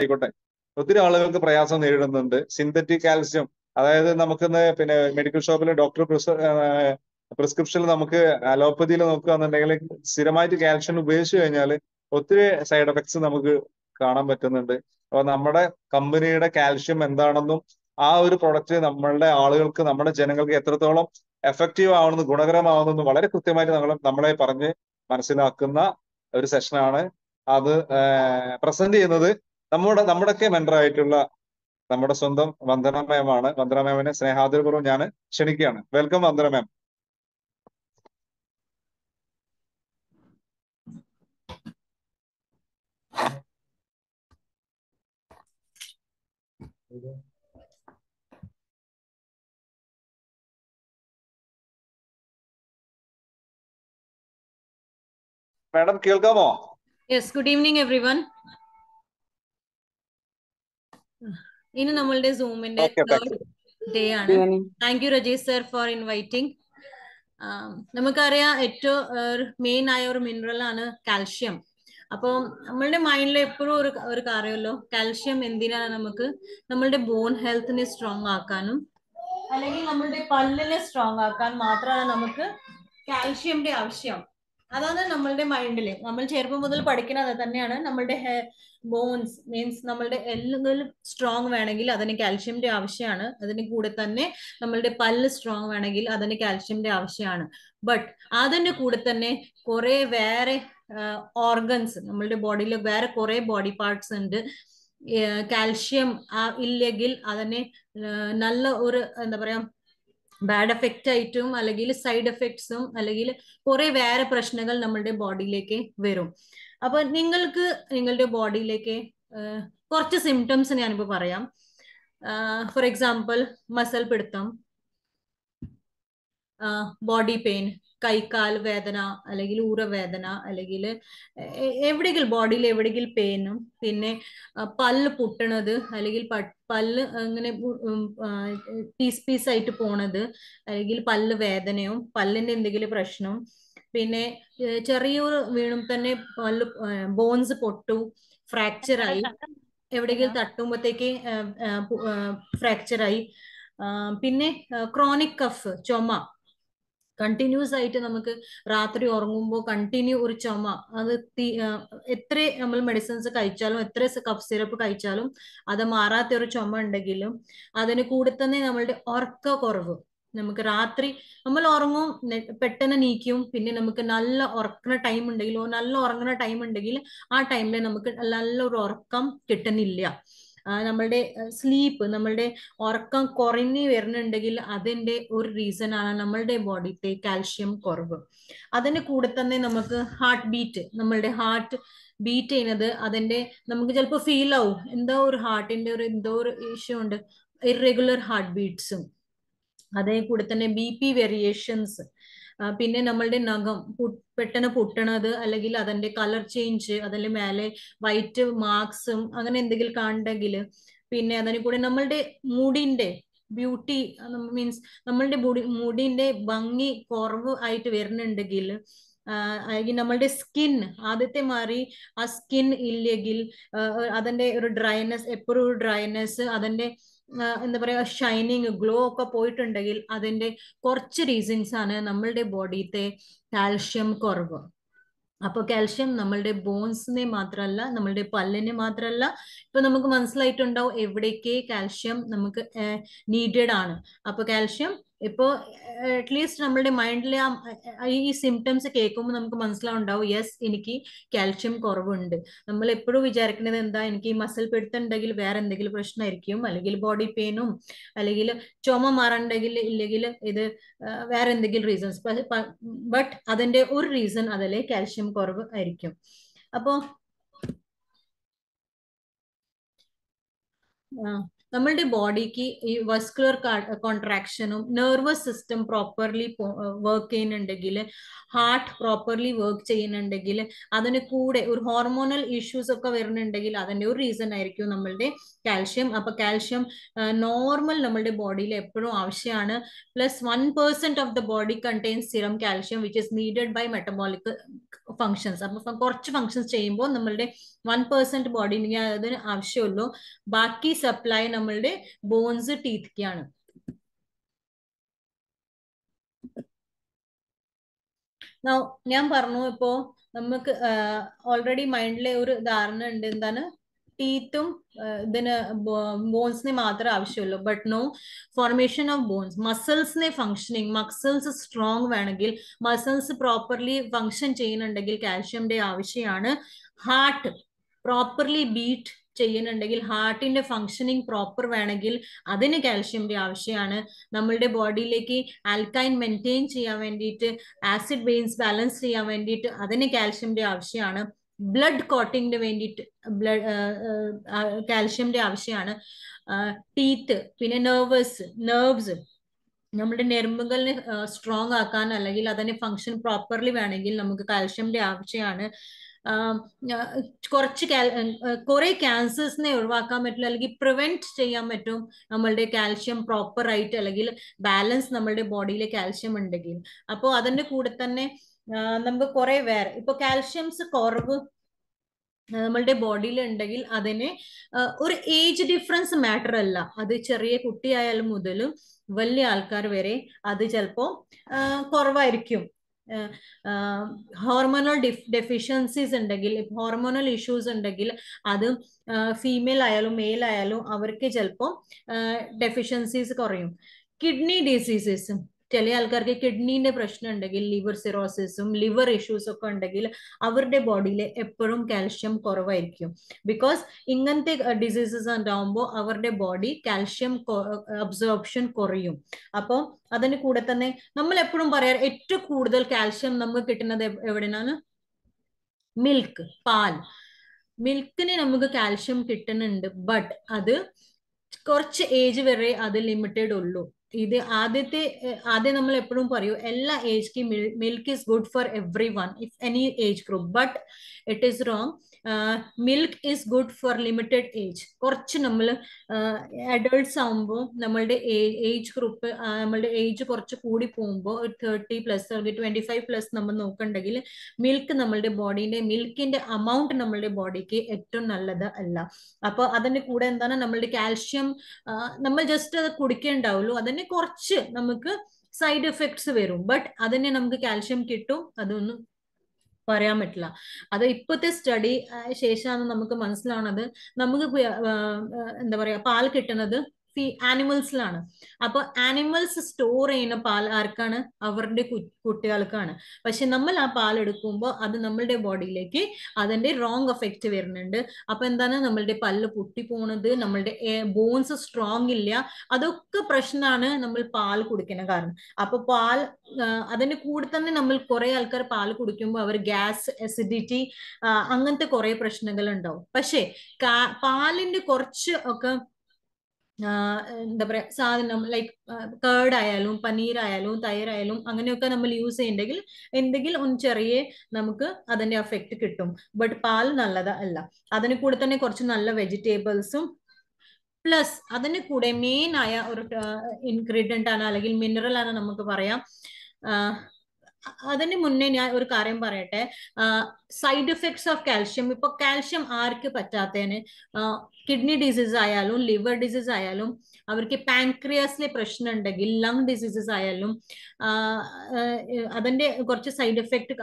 ആയിക്കോട്ടെ ഒത്തിരി ആളുകൾക്ക് പ്രയാസം നേരിടുന്നുണ്ട് സിന്തറ്റിക് കാൽസ്യം അതായത് നമുക്കിന്ന് പിന്നെ മെഡിക്കൽ ഷോപ്പിൽ ഡോക്ടർ പ്രിസ്ക്രിപ്ഷനിൽ നമുക്ക് അലോപ്പതിയിൽ നോക്കുകയാണെന്നുണ്ടെങ്കിൽ സ്ഥിരമായിട്ട് കാൽഷ്യം ഉപയോഗിച്ചു കഴിഞ്ഞാൽ ഒത്തിരി സൈഡ് എഫക്ട്സ് നമുക്ക് കാണാൻ പറ്റുന്നുണ്ട് അപ്പൊ നമ്മുടെ കമ്പനിയുടെ കാൽഷ്യം എന്താണെന്നും ആ ഒരു പ്രൊഡക്റ്റ് നമ്മളുടെ ആളുകൾക്ക് നമ്മുടെ ജനങ്ങൾക്ക് എത്രത്തോളം എഫക്റ്റീവ് ആവുന്നു ഗുണകരമാവുന്നു വളരെ കൃത്യമായിട്ട് നമ്മൾ നമ്മളെ പറഞ്ഞ് മനസ്സിലാക്കുന്ന ഒരു സെഷനാണ് അത് പ്രസന്റ് ചെയ്യുന്നത് നമ്മുടെ നമ്മുടെയൊക്കെ മെൻഡറായിട്ടുള്ള നമ്മുടെ സ്വന്തം വന്ദന മാമാണ് വന്ദന മാമിനെ സ്നേഹാദരപൂർവ്വം ഞാൻ ക്ഷണിക്കുകയാണ് വെൽക്കം വന്ദന മാം മാഡം കേൾക്കാമോ യെസ് ഗുഡ് ഈവനിങ് വൺ ഇനി നമ്മളുടെ സൂമിന്റെ ഡേ ആണ് thank you Rajeesh sir for inviting നമുക്കറിയാം ഏറ്റവും മെയിൻ ആയ ഒരു മിനറൽ ആണ് കാൽഷ്യം അപ്പോൾ നമ്മളുടെ മൈൻഡിൽ എപ്പോഴും ഒരു ഒരു കാര്യമല്ലോ കാൽഷ്യം എന്തിനാണ് നമുക്ക് നമ്മളുടെ ബോൺ ഹെൽത്തിനെ സ്ട്രോങ് ആക്കാനും അല്ലെങ്കിൽ നമ്മളുടെ പല്ലിനെ സ്ട്രോങ് ആക്കാൻ മാത്രമാണ് നമുക്ക് കാൽഷ്യമിന്റെ ആവശ്യം അതാണ് നമ്മളുടെ മൈൻഡില് നമ്മൾ ചെറുപ്പം മുതൽ പഠിക്കുന്നത് തന്നെയാണ് നമ്മളുടെ ബോൺസ് മീൻസ് നമ്മളുടെ എല്ലാം സ്ട്രോങ് വേണമെങ്കിൽ അതിന് കാൽഷ്യമിന്റെ ആവശ്യമാണ് അതിന് കൂടെ തന്നെ നമ്മളുടെ പല്ല് സ്ട്രോങ് വേണമെങ്കിൽ അതിന് കാൽഷ്യമിന്റെ ആവശ്യമാണ് ബട്ട് അതിന്റെ കൂടെ തന്നെ കുറെ വേറെ ഓർഗൻസ് നമ്മളുടെ ബോഡിയിൽ വേറെ കുറെ ബോഡി പാർട്സ് ഉണ്ട് കാൽഷ്യം ഇല്ലെങ്കിൽ അതിനെ നല്ല ഒരു എന്താ പറയാ ബാഡ് എഫക്റ്റ് ആയിട്ടും അല്ലെങ്കിൽ സൈഡ് എഫക്ട്സും അല്ലെങ്കിൽ കുറെ വേറെ പ്രശ്നങ്ങൾ നമ്മളുടെ ബോഡിയിലേക്ക് വരും അപ്പൊ നിങ്ങൾക്ക് നിങ്ങളുടെ ബോഡിയിലേക്ക് കുറച്ച് സിംറ്റംസ് ഞാനിപ്പോ പറയാം ഫോർ എക്സാമ്പിൾ മസൽ പിടുത്തം ബോഡി പെയിൻ കൈക്കാൽ വേദന അല്ലെങ്കിൽ ഊരവേദന അല്ലെങ്കിൽ എവിടെയെങ്കിലും ബോഡിയിൽ എവിടെയെങ്കിലും പെയിനും പിന്നെ പല്ല് പൊട്ടണത് അല്ലെങ്കിൽ പല്ല് അങ്ങനെ പീസ് പീസ് ആയിട്ട് പോണത് അല്ലെങ്കിൽ പല്ല് വേദനയും പല്ലിന്റെ എന്തെങ്കിലും പ്രശ്നവും പിന്നെ ചെറിയൊരു വീണും തന്നെ പല്ല് ബോൺസ് പൊട്ടു ഫ്രാക്ചറായി എവിടെയെങ്കിലും തട്ടുമ്പോഴത്തേക്ക് ഫ്രാക്ചറായി പിന്നെ ക്രോണിക് കഫ് ചുമ കണ്ടിന്യൂസ് ആയിട്ട് നമുക്ക് രാത്രി ഉറങ്ങുമ്പോൾ കണ്ടിന്യൂ ഒരു ചുമ അത് എത്ര നമ്മൾ മെഡിസിൻസ് കഴിച്ചാലും എത്ര കഫ് സിറപ്പ് കഴിച്ചാലും അത് മാറാത്ത ഒരു ചുമ ഉണ്ടെങ്കിലും അതിന് കൂടെ തന്നെ നമ്മളുടെ ഉറക്ക കുറവ് നമുക്ക് രാത്രി നമ്മൾ ഉറങ്ങും പെട്ടെന്ന് നീക്കും പിന്നെ നമുക്ക് നല്ല ഉറക്കുന്ന ടൈം ഉണ്ടെങ്കിലോ നല്ല ഉറങ്ങുന്ന ടൈം ഉണ്ടെങ്കിൽ ആ ടൈമിൽ നമുക്ക് നല്ലൊരു ഉറക്കം കിട്ടുന്നില്ല നമ്മളുടെ സ്ലീപ്പ് നമ്മളുടെ ഉറക്കം കുറഞ്ഞു വരുന്നുണ്ടെങ്കിൽ അതിന്റെ ഒരു റീസൺ ആണ് നമ്മളുടെ ബോഡിത്തെ കാൽഷ്യം കുറവ് അതിന്റെ കൂടെ തന്നെ നമുക്ക് ഹാർട്ട് ബീറ്റ് നമ്മളുടെ ഹാർട്ട് ബീറ്റ് ചെയ്യുന്നത് അതിന്റെ നമുക്ക് ചിലപ്പോൾ ഫീൽ ആവും എന്തോ ഒരു ഹാർട്ടിന്റെ ഒരു എന്തോ ഒരു ഇഷ്യൂ ഉണ്ട് ഇറഗുലർ ഹാർട്ട് ബീറ്റ്സും അതേ കൂടെ തന്നെ ബി പി വേരിയേഷൻസ് പിന്നെ നമ്മളുടെ നഖം പെട്ടെന്ന് പൊട്ടണത് അല്ലെങ്കിൽ അതിന്റെ കളർ ചേഞ്ച് അതിന്റെ മേലെ വൈറ്റ് മാർക്സും അങ്ങനെ എന്തെങ്കിലും കാണണ്ടെങ്കിൽ പിന്നെ അതിന് കൂടെ നമ്മളുടെ മുടിന്റെ ബ്യൂട്ടി മീൻസ് നമ്മളുടെ മുടിന്റെ ഭംഗി കുറവ് ആയിട്ട് വരുന്നുണ്ടെങ്കിൽ അല്ലെങ്കിൽ നമ്മളുടെ സ്കിൻ ആദ്യത്തെ മാറി ആ സ്കിൻ ഇല്ലെങ്കിൽ അതിന്റെ ഒരു ഡ്രൈനെസ് എപ്പോഴും ഒരു ഡ്രൈനെസ് അതിന്റെ എന്താ പറയുക ഷൈനിങ് ഗ്ലോ ഒക്കെ പോയിട്ടുണ്ടെങ്കിൽ അതിന്റെ കുറച്ച് റീസൺസ് ആണ് നമ്മളുടെ ബോഡിയിലെ കാൽഷ്യം കുറവ് അപ്പോൾ കാൽഷ്യം നമ്മളുടെ ബോൺസിനെ മാത്രമല്ല നമ്മളുടെ പല്ലിനെ മാത്രമല്ല ഇപ്പൊ നമുക്ക് മനസ്സിലായിട്ടുണ്ടാവും എവിടേക്ക് കാൽഷ്യം നമുക്ക് നീഡഡ് ആണ് അപ്പോൾ കാൽഷ്യം ഇപ്പോ അറ്റ്ലീസ്റ്റ് നമ്മളുടെ മൈൻഡിൽ ഈ സിംറ്റംസ് കേൾക്കുമ്പോൾ നമുക്ക് മനസ്സിലാവുണ്ടാവും യെസ് എനിക്ക് കാൽഷ്യം കുറവുണ്ട് നമ്മൾ എപ്പോഴും വിചാരിക്കുന്നത് എന്താ എനിക്ക് ഈ മസിൽ പിടുത്തുണ്ടെങ്കിൽ വേറെ എന്തെങ്കിലും പ്രശ്നമായിരിക്കും അല്ലെങ്കിൽ ബോഡി പെയിനും അല്ലെങ്കിൽ ചുമ മാറണ്ടെങ്കിൽ ഇല്ലെങ്കിൽ ഇത് വേറെ എന്തെങ്കിലും റീസൺസ് ബട്ട് അതിന്റെ ഒരു റീസൺ അതല്ലേ കാൽഷ്യം കുറവ് ആയിരിക്കും അപ്പോ ആ നമ്മളുടെ ബോഡിക്ക് ഈ വസ്കുലർ കോൺട്രാക്ഷനും നെർവസ് സിസ്റ്റം പ്രോപ്പർലി വർക്ക് ചെയ്യുന്നുണ്ടെങ്കിൽ ഹാർട്ട് പ്രോപ്പർലി വർക്ക് ചെയ്യുന്നുണ്ടെങ്കിൽ അതിന് കൂടെ ഒരു ഹോർമോണൽ ഇഷ്യൂസ് ഒക്കെ വരുന്നുണ്ടെങ്കിൽ അതിൻ്റെ ഒരു റീസൺ ആയിരിക്കും നമ്മളുടെ കാൽഷ്യം അപ്പൊ കാൽഷ്യം നോർമൽ നമ്മളുടെ ബോഡിയിൽ എപ്പോഴും ആവശ്യമാണ് plus one percent of the body contains serum calcium which is needed by metabolic functions അപ്പൊ കുറച്ച് ഫങ്ഷൻസ് ചെയ്യുമ്പോൾ നമ്മളുടെ വൺ പേഴ്സെന്റ് ബോഡിന് അതിന് ആവശ്യമുള്ളൂ ബാക്കി സപ്ലൈ നമ്മളുടെ ബോൺസ് ടീത്തിക്കാണ് ഞാൻ പറഞ്ഞു ഇപ്പോ നമുക്ക് ഓൾറെഡി മൈൻഡിലെ ഒരു ധാരണ ഉണ്ട് എന്താണ് ടീത്തും ഇതിന് ബോൺസിനെ മാത്രമേ ആവശ്യമുള്ളൂ but no formation of bones മസിൽസിനെ ഫങ്ഷനിങ് മസിൽസ് സ്ട്രോങ് വേണമെങ്കിൽ മസിൽസ് പ്രോപ്പർലി ഫങ്ഷൻ ചെയ്യുന്നുണ്ടെങ്കിൽ കാൽഷ്യമിന്റെ ആവശ്യമാണ് ഹാർട്ട് പ്രോപ്പർലി ബീറ്റ് ചെയ്യുന്നുണ്ടെങ്കിൽ ഹാർട്ടിന്റെ ഫങ്ഷനിങ് പ്രോപ്പർ വേണമെങ്കിൽ അതിന് കാൽഷ്യമിന്റെ ആവശ്യമാണ് നമ്മളുടെ ബോഡിയിലേക്ക് ആൽക്കൈൻ മെയിൻറ്റെയിൻ ചെയ്യാൻ വേണ്ടിയിട്ട് ആസിഡ് ബെയിൻസ് ബാലൻസ് ചെയ്യാൻ വേണ്ടിയിട്ട് അതിന് കാൽഷ്യമിന്റെ ആവശ്യമാണ് ബ്ലഡ് കോട്ടിങ്ങിന് വേണ്ടിയിട്ട് ബ്ലഡ് കാൽഷ്യമിന്റെ ആവശ്യമാണ് ടീത്ത് പിന്നെ നെർവസ് നെർവ്സ് നമ്മുടെ നെരമ്പുകളിനെ സ്ട്രോങ് ആക്കാൻ അല്ലെങ്കിൽ അതിന് ഫങ്ഷൻ പ്രോപ്പർലി വേണമെങ്കിൽ നമുക്ക് കാൽഷ്യമിന്റെ ആവശ്യമാണ് കുറച്ച് കുറെ ക്യാൻസേഴ്സിനെ ഒഴിവാക്കാൻ പറ്റില്ല അല്ലെങ്കിൽ പ്രിവെന്റ് ചെയ്യാൻ പറ്റും നമ്മളുടെ കാൽഷ്യം പ്രോപ്പർ അല്ലെങ്കിൽ ബാലൻസ് നമ്മളുടെ ബോഡിയിലെ കാൽഷ്യം ഉണ്ടെങ്കിൽ അപ്പോൾ അതിൻ്റെ കൂടെ തന്നെ നമുക്ക് കുറെ വേറെ ഇപ്പൊ കാൽഷ്യംസ് കുറവ് നമ്മളുടെ ബോഡിയിൽ ഉണ്ടെങ്കിൽ അതിന് ഒരു ഏജ് ഡിഫറൻസ് മാറ്റർ അല്ല അത് ചെറിയ കുട്ടിയായാലും മുതലും വലിയ ആൾക്കാർ വരെ അത് ചിലപ്പോ കുറവായിരിക്കും ഹോർമോണൽ ഡെഫിഷ്യൻസീസ് ഉണ്ടെങ്കിൽ ഹോർമോണൽ ഇഷ്യൂസ് ഉണ്ടെങ്കിൽ അത് ഫീമെയിൽ ആയാലും മെയിൽ ആയാലും അവർക്ക് ചിലപ്പോൾ ഡെഫിഷ്യൻസീസ് കുറയും കിഡ്നി ഡിസീസസ് ചില ആൾക്കാർക്ക് കിഡ്നീന്റെ പ്രശ്നം ഉണ്ടെങ്കിൽ ലിവർ സിറോസിസും ലിവർ ഇഷ്യൂസ് ഒക്കെ ഉണ്ടെങ്കിൽ അവരുടെ ബോഡിയിൽ എപ്പോഴും കാൽഷ്യം കുറവായിരിക്കും ബിക്കോസ് ഇങ്ങനത്തെ ഡിസീസസ് ഉണ്ടാവുമ്പോൾ അവരുടെ ബോഡി കാൽഷ്യം അബ്സോർപ്ഷൻ കുറയും അപ്പോൾ അതിന് കൂടെ തന്നെ നമ്മൾ എപ്പോഴും പറയാറ് ഏറ്റവും കൂടുതൽ കാൽഷ്യം നമുക്ക് കിട്ടുന്നത് എവിടെയാണ് മിൽക്ക് പാൽ മിൽക്കിന് നമുക്ക് കാൽഷ്യം കിട്ടുന്നുണ്ട് ബട്ട് അത് കുറച്ച് ഏജ് വരെ അത് ലിമിറ്റഡ് ഉള്ളൂ ഇത് ആദ്യത്തെ ആദ്യം നമ്മൾ എപ്പോഴും പറയൂ എല്ലാ age milk is good for everyone if any age group but it is wrong milk is good for limited age കുറച്ച് നമ്മൾ അഡൾട്ട്സ് ആകുമ്പോൾ നമ്മളുടെ ഏജ് ഗ്രൂപ്പ് നമ്മളുടെ ഏജ് കുറച്ച് കൂടി പോകുമ്പോൾ ഒരു തേർട്ടി പ്ലസ് അല്ലെങ്കിൽ ട്വന്റി ഫൈവ് പ്ലസ് നമ്മൾ നോക്കണ്ടെങ്കിൽ മിൽക്ക് നമ്മളുടെ ബോഡീൻ്റെ മിൽക്കിന്റെ അമൗണ്ട് നമ്മളുടെ ബോഡിക്ക് ഏറ്റവും നല്ലത് അല്ല അപ്പൊ അതിൻ്റെ കൂടെ എന്താണ് നമ്മളുടെ കാൽഷ്യം നമ്മൾ ജസ്റ്റ് അത് കുടിക്കേണ്ടാവുള്ളൂ അതിന് കുറച്ച് നമുക്ക് സൈഡ് എഫക്ട്സ് വരും ബട്ട് അതിനെ നമുക്ക് കാൽഷ്യം കിട്ടും അതൊന്നും പറയാൻ പറ്റില്ല അത് ഇപ്പോഴത്തെ സ്റ്റഡി ശേഷമാണ് നമുക്ക് മനസ്സിലാവണത് നമുക്ക് എന്താ പറയാ പാൽ കിട്ടുന്നത് ആനിമൽസിലാണ് അപ്പൊ ആനിമൽസ് സ്റ്റോർ ചെയ്യുന്ന പാൽ ആർക്കാണ് അവരുടെ കുട്ടികൾക്കാണ് പക്ഷെ നമ്മൾ ആ പാൽ എടുക്കുമ്പോൾ അത് നമ്മളുടെ ബോഡിയിലേക്ക് അതിന്റെ റോങ് എഫക്റ്റ് വരുന്നുണ്ട് അപ്പൊ എന്താണ് നമ്മളുടെ പല്ല് പൊട്ടി പോണത് നമ്മളുടെ ബോൺസ് സ്ട്രോങ് ഇല്ല അതൊക്കെ പ്രശ്നമാണ് നമ്മൾ പാൽ കുടിക്കുന്ന കാരണം അപ്പൊ പാൽ അതിന്റെ കൂടെ തന്നെ നമ്മൾ കുറെ ആൾക്കാർ പാൽ കുടിക്കുമ്പോൾ അവർ ഗ്യാസ് അസിഡിറ്റി അങ്ങനത്തെ കുറെ പ്രശ്നങ്ങൾ ഉണ്ടാവും പക്ഷേ പാലിന്റെ കുറച്ച് ഒക്കെ എന്താ പറയാ സാധനം ലൈക്ക് കേർഡ് ആയാലും പനീർ ആയാലും അങ്ങനെയൊക്കെ നമ്മൾ യൂസ് ചെയ്യണ്ടെങ്കിൽ എന്തെങ്കിലും ഒന്ന് ചെറിയ നമുക്ക് അതിന്റെ എഫക്ട് കിട്ടും ബട്ട് പാൽ നല്ലത് അല്ല അതിന് കൂടെ തന്നെ കുറച്ച് നല്ല വെജിറ്റേബിൾസും പ്ലസ് അതിന് കൂടെ മെയിൻ ആയ ഒരു ഇൻഗ്രീഡിയൻ്റ് ആണ് അല്ലെങ്കിൽ മിനറൽ ആണ് നമുക്ക് പറയാം അതിന് മുന്നേ ഞാൻ ഒരു കാര്യം പറയട്ടെ സൈഡ് എഫക്ട്സ് ഓഫ് കാൽഷ്യം ഇപ്പൊ കാൽഷ്യം ആർക്ക് പറ്റാത്തതിന് കിഡ്നി ഡിസീസ് ആയാലും ലിവർ ഡിസീസ് ആയാലും അവർക്ക് പാൻക്രിയാസിലെ പ്രശ്നം ഉണ്ടെങ്കിൽ ലങ് ഡിസീസസ് ആയാലും അതിന്റെ കുറച്ച് സൈഡ് എഫക്ട്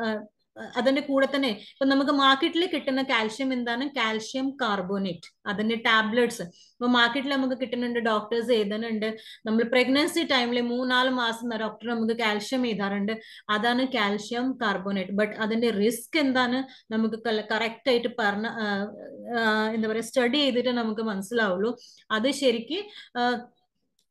അതിന്റെ കൂടെ തന്നെ ഇപ്പൊ നമുക്ക് മാർക്കറ്റിൽ കിട്ടുന്ന കാൽഷ്യം എന്താണ് കാൽഷ്യം കാർബോണേറ്റ് അതിന്റെ ടാബ്ലറ്റ്സ് ഇപ്പൊ മാർക്കറ്റിൽ നമുക്ക് കിട്ടുന്നുണ്ട് ഡോക്ടേഴ്സ് എഴുതുന്നുണ്ട് നമ്മൾ പ്രഗ്നൻസി ടൈമിൽ മൂന്നാല് മാസം ഡോക്ടർ നമുക്ക് കാൽഷ്യം എഴുതാറുണ്ട് അതാണ് കാൽഷ്യം കാർബോണേറ്റ് ബട്ട് അതിന്റെ റിസ്ക് എന്താണ് നമുക്ക് കറക്റ്റ് ആയിട്ട് പറഞ്ഞ എന്താ പറയാ സ്റ്റഡി ചെയ്തിട്ട് നമുക്ക് മനസ്സിലാവുള്ളൂ അത് ശരിക്കും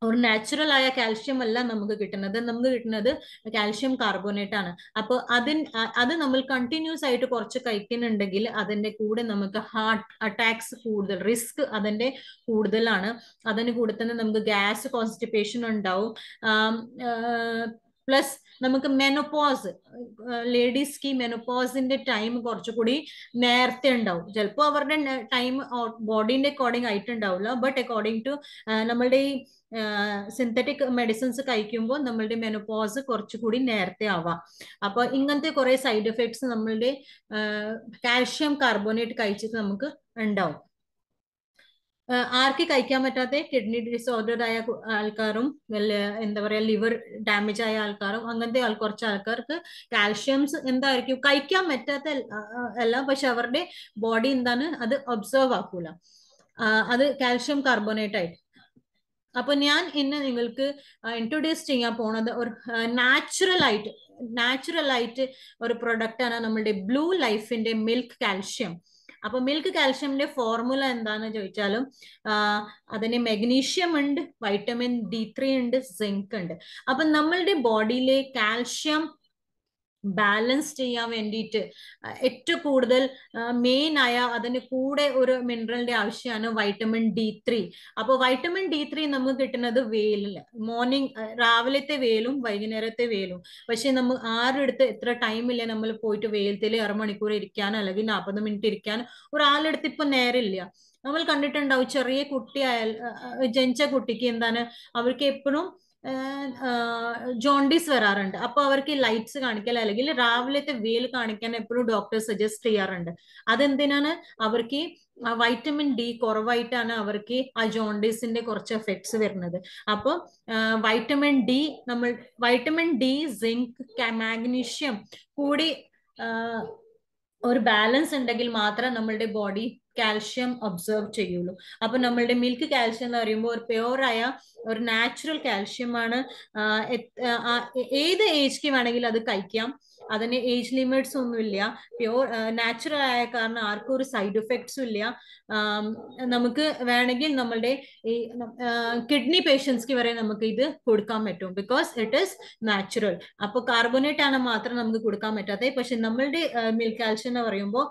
ഒരു നാച്ചുറൽ ആയ കാൽഷ്യം അല്ല നമുക്ക് കിട്ടുന്നത് നമുക്ക് കിട്ടുന്നത് കാൽഷ്യം കാർബോണേറ്റ് ആണ് അപ്പോൾ അതിന് അത് നമ്മൾ കണ്ടിന്യൂസ് ആയിട്ട് കുറച്ച് കഴിക്കുന്നുണ്ടെങ്കിൽ അതിന്റെ കൂടെ നമുക്ക് ഹാർട്ട് അറ്റാക്സ് കൂടുതൽ റിസ്ക് അതിന്റെ കൂടുതലാണ് അതിന് കൂടെ തന്നെ നമുക്ക് ഗ്യാസ് കോൺസ്റ്റിപ്പേഷൻ ഉണ്ടാവും പ്ലസ് നമുക്ക് മെനോപോസ് ലേഡീസ് കി മെനോപോസിന്റെ ടൈം കുറച്ചുകൂടി നേരത്തെ ഉണ്ടാവും ചിലപ്പോൾ അവരുടെ ടൈം ബോഡീന്റെ അക്കോർഡിംഗ് ആയിട്ടുണ്ടാവില്ല ബട്ട് അക്കോർഡിംഗ് ടു നമ്മളുടെ ഈ സിന്തറ്റിക് മെഡിസിൻസ് കഴിക്കുമ്പോൾ നമ്മളുടെ മെനോപോസ് കുറച്ചുകൂടി നേരത്തെ ആവാം അപ്പോൾ ഇങ്ങനത്തെ കുറേ സൈഡ് എഫക്ട്സ് നമ്മളുടെ കാൽഷ്യം കാർബോണേറ്റ് കഴിച്ചിട്ട് നമുക്ക് ഉണ്ടാവും ആർക്ക് കഴിക്കാൻ പറ്റാത്ത കിഡ്നി ഡിസോർഡർ ആയ ആൾക്കാരും എന്താ പറയാ ലിവർ ഡാമേജ് ആയ ആൾക്കാരും അങ്ങനത്തെ കുറച്ച് ആൾക്കാർക്ക് കാൽഷ്യംസ് എന്തായിരിക്കും കഴിക്കാൻ പറ്റാത്ത എല്ലാം പക്ഷെ അവരുടെ ബോഡി എന്താണ് അത് ഒബ്സർവ് ആക്കൂല അത് കാൽഷ്യം കാർബോണേറ്റ് ആയിട്ട് അപ്പൊ ഞാൻ ഇന്ന് നിങ്ങൾക്ക് ഇൻട്രൊഡ്യൂസ് ചെയ്യാൻ പോണത് ഒരു നാച്ചുറൽ ആയിട്ട് നാച്ചുറൽ ആയിട്ട് ഒരു പ്രൊഡക്റ്റാണ് നമ്മളുടെ ബ്ലൂ ലൈഫിന്റെ മിൽക്ക് കാൽഷ്യം അപ്പൊ മിൽക്ക് കാൽഷ്യമിന്റെ ഫോർമുല എന്താന്ന് ചോദിച്ചാലും അതിന് മെഗ്നീഷ്യം ഉണ്ട് വൈറ്റമിൻ ഡി ത്രീ ഉണ്ട് സിങ്ക് ഉണ്ട് അപ്പൊ നമ്മളുടെ ബോഡിയിലെ കാൽഷ്യം ബാലൻസ് ചെയ്യാൻ വേണ്ടിയിട്ട് ഏറ്റവും കൂടുതൽ മെയിൻ ആയ അതിന് കൂടെ ഒരു മിനറലിന്റെ ആവശ്യമാണ് വൈറ്റമിൻ ഡി ത്രീ അപ്പോൾ വൈറ്റമിൻ ഡി ത്രീ നമുക്ക് കിട്ടുന്നത് വെയിലിൽ മോർണിംഗ് രാവിലത്തെ വെയിലും വൈകുന്നേരത്തെ വെയിലും പക്ഷെ നമ്മൾ ആരെടുത്ത് എത്ര ടൈം ഇല്ല നമ്മൾ പോയിട്ട് വെയിലത്തിൽ മണിക്കൂർ ഇരിക്കാനോ അല്ലെങ്കിൽ നാൽപ്പത് മിനിറ്റ് ഇരിക്കാനോ ഒരാളെടുത്ത് ഇപ്പൊ നേരമില്ല നമ്മൾ കണ്ടിട്ടുണ്ടാവും ചെറിയ കുട്ടിയായാൽ ജനിച്ച കുട്ടിക്ക് എന്താണ് അവർക്ക് എപ്പോഴും ജോണ്ടീസ് uh, വരാറുണ്ട് അപ്പൊ അവർക്ക് ഈ ലൈറ്റ്സ് കാണിക്കാൻ അല്ലെങ്കിൽ രാവിലത്തെ വെയിൽ കാണിക്കാൻ എപ്പോഴും ഡോക്ടർ സജസ്റ്റ് ചെയ്യാറുണ്ട് അതെന്തിനാണ് അവർക്ക് വൈറ്റമിൻ ഡി കുറവായിട്ടാണ് അവർക്ക് ആ ജോണ്ടീസിന്റെ കുറച്ച് എഫക്ട്സ് വരുന്നത് അപ്പോൾ വൈറ്റമിൻ ഡി നമ്മൾ വൈറ്റമിൻ ഡി സിങ്ക് മാഗ്നീഷ്യം കൂടി ഒരു ബാലൻസ് ഉണ്ടെങ്കിൽ മാത്രം നമ്മളുടെ ബോഡി കാൽഷ്യം ഒബ്സർവ് ചെയ്യുള്ളൂ അപ്പൊ നമ്മളുടെ മിൽക്ക് കാൽഷ്യം എന്ന് പറയുമ്പോൾ ഒരു പ്യുവറായ ഒരു നാച്ചുറൽ കാൽഷ്യമാണ് ഏത് ഏജ്ക്ക് വേണമെങ്കിലും അത് കഴിക്കാം അതിന് ഏജ് ലിമിറ്റ്സ് ഒന്നും ഇല്ല പ്യോർ നാച്ചുറൽ ആയ കാരണം ആർക്കും ഒരു സൈഡ് എഫക്ട്സും ഇല്ല നമുക്ക് വേണമെങ്കിൽ നമ്മളുടെ ഈ കിഡ്നി പേഷ്യൻസ്ക്ക് വരെ നമുക്ക് ഇത് കൊടുക്കാൻ പറ്റും ബിക്കോസ് ഇറ്റ് ഈസ് നാച്ചുറൽ അപ്പോൾ കാർബണേറ്റ് ആണ് മാത്രം നമുക്ക് കൊടുക്കാൻ പറ്റാത്തത് പക്ഷെ നമ്മളുടെ മിൽക്ക് കാൽഷ്യം എന്ന് പറയുമ്പോൾ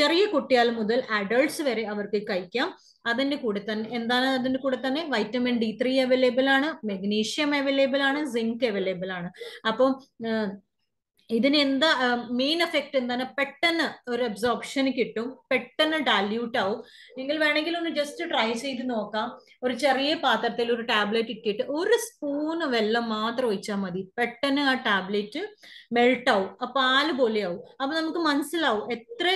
ചെറിയ കുട്ടികൾ മുതൽ അഡൾട്ട്സ് വരെ അവർക്ക് കഴിക്കാം അതിന്റെ കൂടെ തന്നെ എന്താണ് അതിന്റെ കൂടെ തന്നെ വൈറ്റമിൻ ഡി ത്രീ അവൈലബിൾ ആണ് മെഗ്നീഷ്യം അവൈലബിൾ ആണ് സിങ്ക് അവൈലബിൾ ആണ് അപ്പം ഇതിന് എന്താ മെയിൻ എഫക്ട് എന്താണ് പെട്ടെന്ന് ഒരു അബ്സോർപ്ഷൻ കിട്ടും പെട്ടെന്ന് ഡാല്യൂട്ട് ആവും നിങ്ങൾ വേണമെങ്കിൽ ഒന്ന് ജസ്റ്റ് ട്രൈ ചെയ്ത് നോക്കാം ഒരു ചെറിയ പാത്രത്തിൽ ഒരു ടാബ്ലറ്റ് ഇട്ടിട്ട് ഒരു സ്പൂണ് വെള്ളം മാത്രം ഒഴിച്ചാൽ മതി പെട്ടെന്ന് ആ ടാബ്ലറ്റ് മെൽട്ട് ആവും ആ പാല് പോലെയാവും അപ്പൊ നമുക്ക് മനസ്സിലാവും എത്ര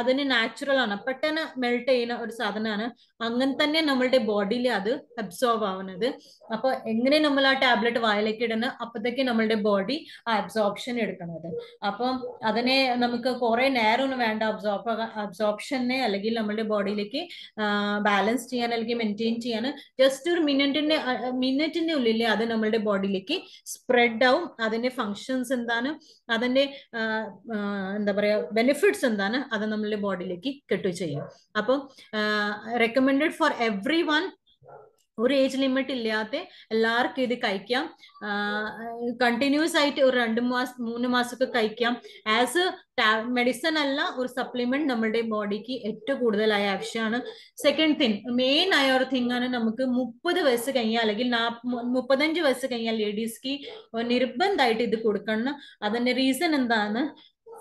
അതിന് നാച്ചുറൽ ആണ് പെട്ടെന്ന് മെൽട്ട് ചെയ്യുന്ന ഒരു സാധനമാണ് അങ്ങനെ തന്നെ നമ്മളുടെ ബോഡിയിൽ അത് അബ്സോർബ് ആവുന്നത് അപ്പൊ എങ്ങനെ നമ്മൾ ആ ടാബ്ലറ്റ് വായിലേക്ക് ഇടുന്ന അപ്പത്തേക്ക് നമ്മളുടെ ബോഡി ആ അബ്സോർപ്ഷൻ എടുക്കണം അതെ അപ്പം അതിനെ നമുക്ക് കുറെ നേരം ഒന്നും വേണ്ട അബ്സോർബ് അബ്സോർപ്ഷനെ അല്ലെങ്കിൽ നമ്മുടെ ബോഡിയിലേക്ക് ബാലൻസ് ചെയ്യാൻ അല്ലെങ്കിൽ മെയിൻറ്റെയിൻ ചെയ്യാൻ ജസ്റ്റ് ഒരു മിനിറ്റിന്റെ മിനിറ്റിന്റെ ഉള്ളിൽ അത് നമ്മളുടെ ബോഡിയിലേക്ക് സ്പ്രെഡ് ആവും അതിന്റെ ഫങ്ഷൻസ് എന്താണ് അതിന്റെ എന്താ പറയാ ബെനിഫിറ്റ്സ് എന്താണ് അത് നമ്മളുടെ ബോഡിയിലേക്ക് കിട്ടുക ചെയ്യും അപ്പം റെക്കമെൻഡഡ് ഫോർ എവ്രി വൺ ഒരു ഏജ് ലിമിറ്റ് ഇല്ലാതെ എല്ലാവർക്കും ഇത് കഴിക്കാം കണ്ടിന്യൂസ് ആയിട്ട് ഒരു രണ്ട് മാസം മൂന്ന് മാസമൊക്കെ കഴിക്കാം ആസ് മെഡിസിൻ അല്ല ഒരു സപ്ലിമെന്റ് നമ്മുടെ ബോഡിക്ക് ഏറ്റവും കൂടുതലായ ആവശ്യമാണ് സെക്കൻഡ് തിങ് മെയിൻ ആയ ഒരു തിങ് ആണ് നമുക്ക് മുപ്പത് വയസ്സ് കഴിഞ്ഞാൽ അല്ലെങ്കിൽ മുപ്പത്തഞ്ച് വയസ്സ് കഴിഞ്ഞാൽ ലേഡീസ്ക്ക് നിർബന്ധമായിട്ട് ഇത് കൊടുക്കണം അതിന്റെ റീസൺ എന്താണ്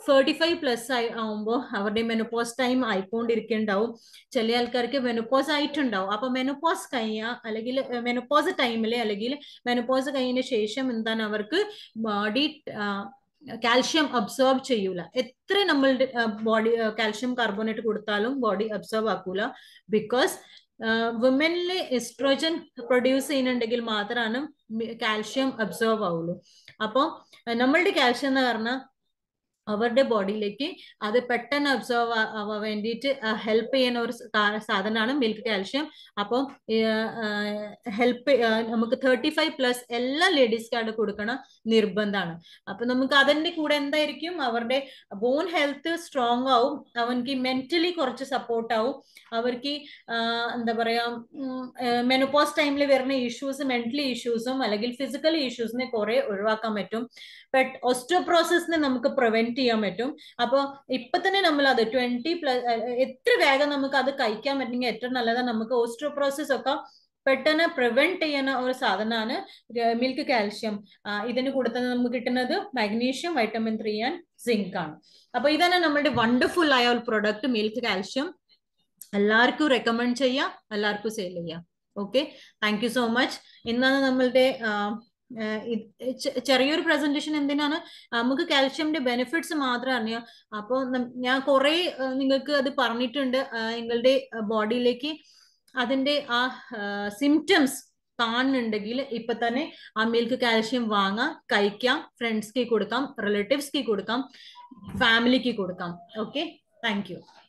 തേർട്ടി ഫൈവ് പ്ലസ് ആയി ആവുമ്പോൾ അവരുടെ മെനപ്പോസ് ടൈം ആയിക്കൊണ്ടിരിക്കുന്നുണ്ടാവും ചില ആൾക്കാർക്ക് മെനപ്പോസ് ആയിട്ടുണ്ടാവും അപ്പൊ മെനപ്പോസ് കഴിഞ്ഞ അല്ലെങ്കിൽ മെനപ്പോസ് ടൈമില് അല്ലെങ്കിൽ മെനപ്പോസ് കഴിഞ്ഞ ശേഷം എന്താണ് അവർക്ക് ബോഡി കാൽഷ്യം അബ്സോർബ് ചെയ്യൂല എത്ര നമ്മളുടെ ബോഡി കാൽഷ്യം കാർബോണേറ്റ് കൊടുത്താലും ബോഡി അബ്സോർബ് ആക്കൂല ബിക്കോസ് വിമനിൽ എസ്ട്രോജൻ പ്രൊഡ്യൂസ് ചെയ്യുന്നുണ്ടെങ്കിൽ മാത്രമാണ് കാൽഷ്യം അബ്സോർബ് ആവുള്ളൂ അപ്പോൾ നമ്മളുടെ കാൽഷ്യം എന്ന് പറഞ്ഞാൽ അവരുടെ ബോഡിയിലേക്ക് അത് പെട്ടെന്ന് അബ്സോർവ് ആവാൻ വേണ്ടിയിട്ട് ഹെൽപ്പ് ചെയ്യുന്ന ഒരു സാധനമാണ് മിൽക്ക് കാൽഷ്യം അപ്പൊ ഹെൽപ്പ് നമുക്ക് തേർട്ടി ഫൈവ് പ്ലസ് എല്ലാ ലേഡീസ്ക്കാണ് കൊടുക്കണം നിർബന്ധമാണ് അപ്പൊ നമുക്ക് അതിന്റെ കൂടെ എന്തായിരിക്കും അവരുടെ ബോൺ ഹെൽത്ത് സ്ട്രോങ് ആവും അവർക്ക് മെന്റലി കുറച്ച് സപ്പോർട്ട് ആവും അവർക്ക് എന്താ പറയാ മെനോപോസ് ടൈമിൽ വരുന്ന ഇഷ്യൂസ് മെന്റലി ഇഷ്യൂസും അല്ലെങ്കിൽ ഫിസിക്കൽ ഇഷ്യൂസിനെ കുറെ ഒഴിവാക്കാൻ പറ്റും പെട്ട് ഓസ്റ്റോപ്രോസസിനെ നമുക്ക് പ്രിവെന്റ് ചെയ്യാൻ പറ്റും അപ്പോൾ ഇപ്പൊ തന്നെ നമ്മൾ അത് ട്വന്റി പ്ലസ് എത്ര വേഗം നമുക്ക് അത് കഴിക്കാൻ പറ്റുമെങ്കിൽ ഏറ്റവും നല്ലതാണ് നമുക്ക് ഓസ്റ്റോപ്രോസസ് ഒക്കെ പെട്ടെന്ന് പ്രിവെന്റ് ചെയ്യുന്ന ഒരു സാധനമാണ് മിൽക്ക് കാൽഷ്യം ഇതിന് കൊടുത്തത് നമുക്ക് കിട്ടുന്നത് magnesium vitamin three and zinc ആണ് അപ്പൊ ഇതാണ് നമ്മുടെ വണ്ടർഫുൾ ആയ ഒരു പ്രൊഡക്റ്റ് മിൽക്ക് കാൽഷ്യം എല്ലാവർക്കും റെക്കമെൻഡ് ചെയ്യാം എല്ലാവർക്കും സെയിൽ ചെയ്യാം okay thank you so much ഇന്നാണ് നമ്മളുടെ ചെറിയൊരു പ്രസന്റേഷൻ എന്തിനാണ് നമുക്ക് കാൽഷ്യമിന്റെ ബെനിഫിറ്റ്സ് മാത്രം അറിയാം അപ്പോ ഞാൻ കുറെ നിങ്ങൾക്ക് അത് പറഞ്ഞിട്ടുണ്ട് നിങ്ങളുടെ ബോഡിയിലേക്ക് അതിന്റെ ആ സിംറ്റംസ് കാണുന്നുണ്ടെങ്കിൽ ഇപ്പൊ തന്നെ അമ്മയിൽക്ക് കാൽഷ്യം വാങ്ങാം കഴിക്കാം ഫ്രണ്ട്സ്ക്ക് കൊടുക്കാം റിലേറ്റീവ്സ്ക്ക് കൊടുക്കാം ഫാമിലിക്ക് കൊടുക്കാം ഓക്കെ താങ്ക്